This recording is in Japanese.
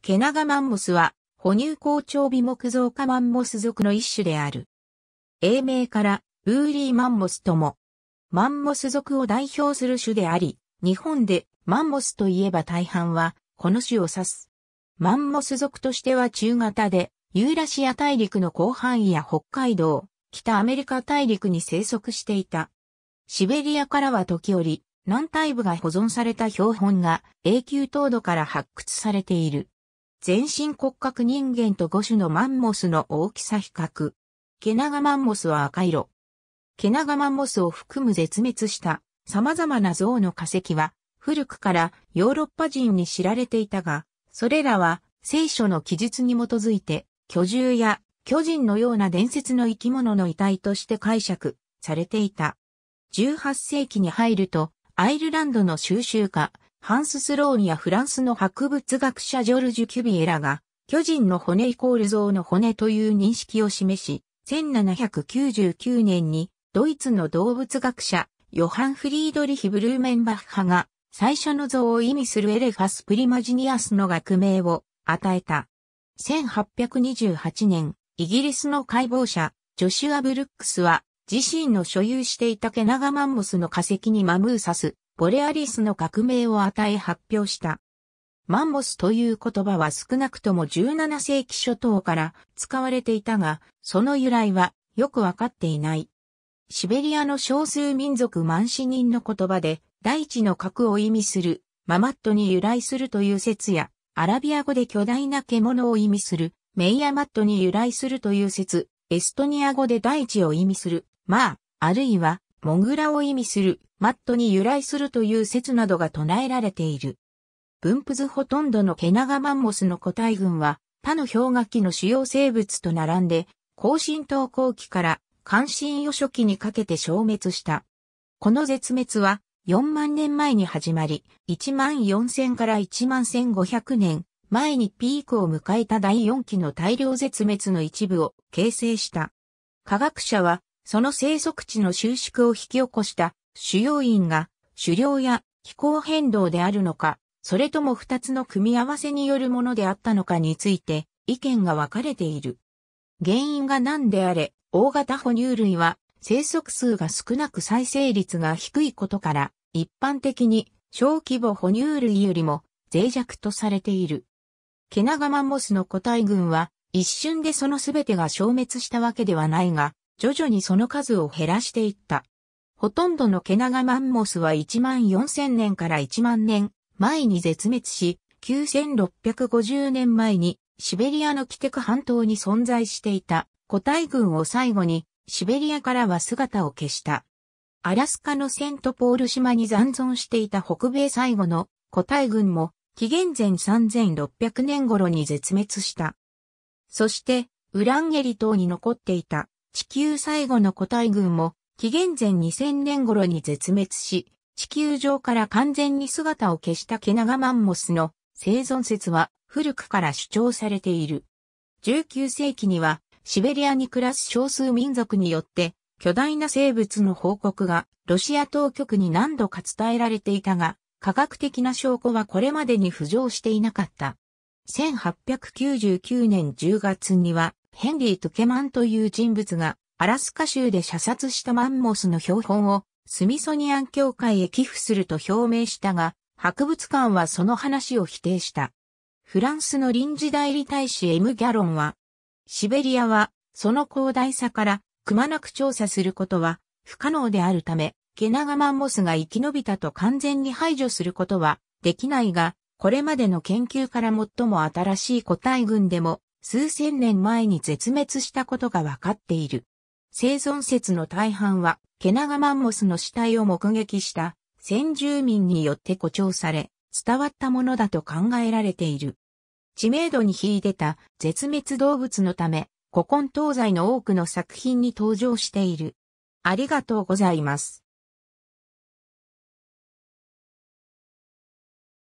ケナガマンモスは、哺乳好調微木造化マンモス属の一種である。英名から、ウーリーマンモスとも、マンモス属を代表する種であり、日本でマンモスといえば大半は、この種を指す。マンモス属としては中型で、ユーラシア大陸の広範囲や北海道、北アメリカ大陸に生息していた。シベリアからは時折、南体部が保存された標本が永久凍土から発掘されている。全身骨格人間と5種のマンモスの大きさ比較。ケナガマンモスは赤色。ケナガマンモスを含む絶滅した様々な像の化石は古くからヨーロッパ人に知られていたが、それらは聖書の記述に基づいて居住や巨人のような伝説の生き物の遺体として解釈されていた。18世紀に入るとアイルランドの収集家ハンス・スローンやフランスの博物学者ジョルジュ・キュビエラが、巨人の骨イコール像の骨という認識を示し、1799年にドイツの動物学者ヨハン・フリードリヒ・ブルーメンバッハが最初の像を意味するエレファス・プリマジニアスの学名を与えた。1828年、イギリスの解剖者ジョシュア・ブルックスは自身の所有していたケナガマンモスの化石にマムーサス、ボレアリスの革命を与え発表した。マンモスという言葉は少なくとも17世紀初頭から使われていたが、その由来はよくわかっていない。シベリアの少数民族満死人の言葉で、大地の核を意味する、ママットに由来するという説や、アラビア語で巨大な獣を意味する、メイヤマットに由来するという説、エストニア語で大地を意味する、まあ、あるいは、モグラを意味する、マットに由来するという説などが唱えられている。分布図ほとんどのケナガマンモスの個体群は、他の氷河期の主要生物と並んで、後進統後期から関心予初期にかけて消滅した。この絶滅は4万年前に始まり、1万4000から1万1500年前にピークを迎えた第4期の大量絶滅の一部を形成した。科学者はその生息地の収縮を引き起こした主要因が狩猟や気候変動であるのか、それとも二つの組み合わせによるものであったのかについて意見が分かれている。原因が何であれ、大型哺乳類は生息数が少なく再生率が低いことから、一般的に小規模哺乳類よりも脆弱とされている。ケナガマンモスの個体群は一瞬でその全てが消滅したわけではないが、徐々にその数を減らしていった。ほとんどの毛長マンモスは1万4000年から1万年前に絶滅し、9650年前にシベリアのキテク半島に存在していた個体群を最後にシベリアからは姿を消した。アラスカのセントポール島に残存していた北米最後の個体群も紀元前3600年頃に絶滅した。そして、ウランゲリ島に残っていた地球最後の個体群も、紀元前2000年頃に絶滅し、地球上から完全に姿を消したケナガマンモスの生存説は古くから主張されている。19世紀にはシベリアに暮らす少数民族によって巨大な生物の報告がロシア当局に何度か伝えられていたが、科学的な証拠はこれまでに浮上していなかった。1899年10月にはヘンリー・トケマンという人物が、アラスカ州で射殺したマンモスの標本を、スミソニアン協会へ寄付すると表明したが、博物館はその話を否定した。フランスの臨時代理大使エム・ギャロンは、シベリアは、その広大さから、くまなく調査することは、不可能であるため、ゲナガマンモスが生き延びたと完全に排除することは、できないが、これまでの研究から最も新しい個体群でも、数千年前に絶滅したことが分かっている。生存説の大半は、ケナガマンモスの死体を目撃した先住民によって誇張され、伝わったものだと考えられている。知名度に秀でた絶滅動物のため、古今東西の多くの作品に登場している。ありがとうございます。